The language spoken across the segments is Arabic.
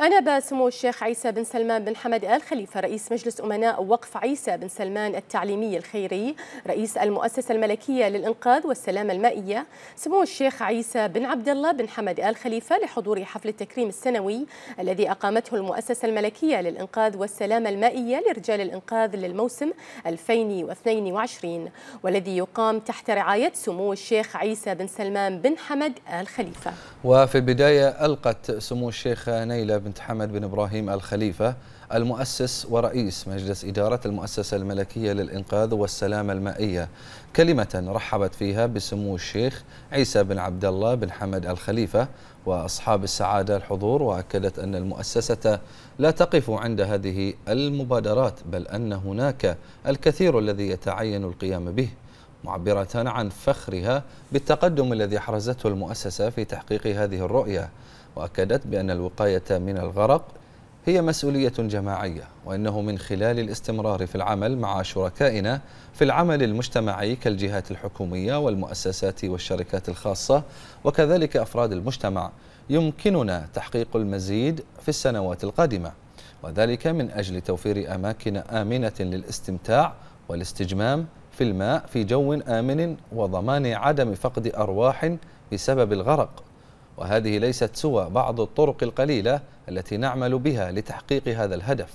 أنا باسمو الشيخ عيسى بن سلمان بن حمد آل خليفة رئيس مجلس أمناء وقف عيسى بن سلمان التعليمي الخيري رئيس المؤسسة الملكية للإنقاذ والسلامة المائية سمو الشيخ عيسى بن عبد الله بن حمد آل خليفة لحضور حفل التكريم السنوي الذي أقامته المؤسسة الملكية للإنقاذ والسلامة المائية لرجال الإنقاذ للموسم 2022 والذي يقام تحت رعاية سمو الشيخ عيسى بن سلمان بن حمد آل خليفة وفي البداية ألقت سمو الشيخ نيلة بن بنت حمد بن إبراهيم الخليفة المؤسس ورئيس مجلس إدارة المؤسسة الملكية للإنقاذ والسلامة المائية كلمة رحبت فيها بسمو الشيخ عيسى بن عبد الله بن حمد الخليفة وأصحاب السعادة الحضور وأكدت أن المؤسسة لا تقف عند هذه المبادرات بل أن هناك الكثير الذي يتعين القيام به معبرة عن فخرها بالتقدم الذي حرزته المؤسسة في تحقيق هذه الرؤية وأكدت بأن الوقاية من الغرق هي مسؤولية جماعية وإنه من خلال الاستمرار في العمل مع شركائنا في العمل المجتمعي كالجهات الحكومية والمؤسسات والشركات الخاصة وكذلك أفراد المجتمع يمكننا تحقيق المزيد في السنوات القادمة وذلك من أجل توفير أماكن آمنة للاستمتاع والاستجمام في الماء في جو آمن وضمان عدم فقد أرواح بسبب الغرق وهذه ليست سوى بعض الطرق القليلة التي نعمل بها لتحقيق هذا الهدف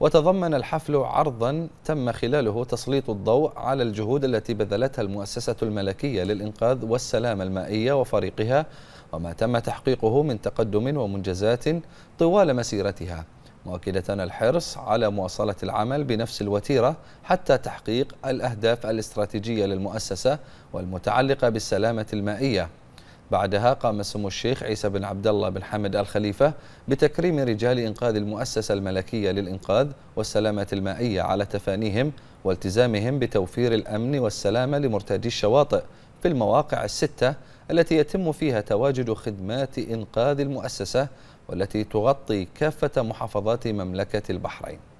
وتضمن الحفل عرضا تم خلاله تسليط الضوء على الجهود التي بذلتها المؤسسة الملكية للإنقاذ والسلامة المائية وفريقها وما تم تحقيقه من تقدم ومنجزات طوال مسيرتها مؤكدة الحرص على مواصلة العمل بنفس الوتيرة حتى تحقيق الأهداف الاستراتيجية للمؤسسة والمتعلقة بالسلامة المائية بعدها قام سمو الشيخ عيسى بن عبد الله بن حمد الخليفة بتكريم رجال إنقاذ المؤسسة الملكية للإنقاذ والسلامة المائية على تفانيهم والتزامهم بتوفير الأمن والسلامة لمرتادي الشواطئ في المواقع الستة التي يتم فيها تواجد خدمات إنقاذ المؤسسة والتي تغطي كافة محافظات مملكة البحرين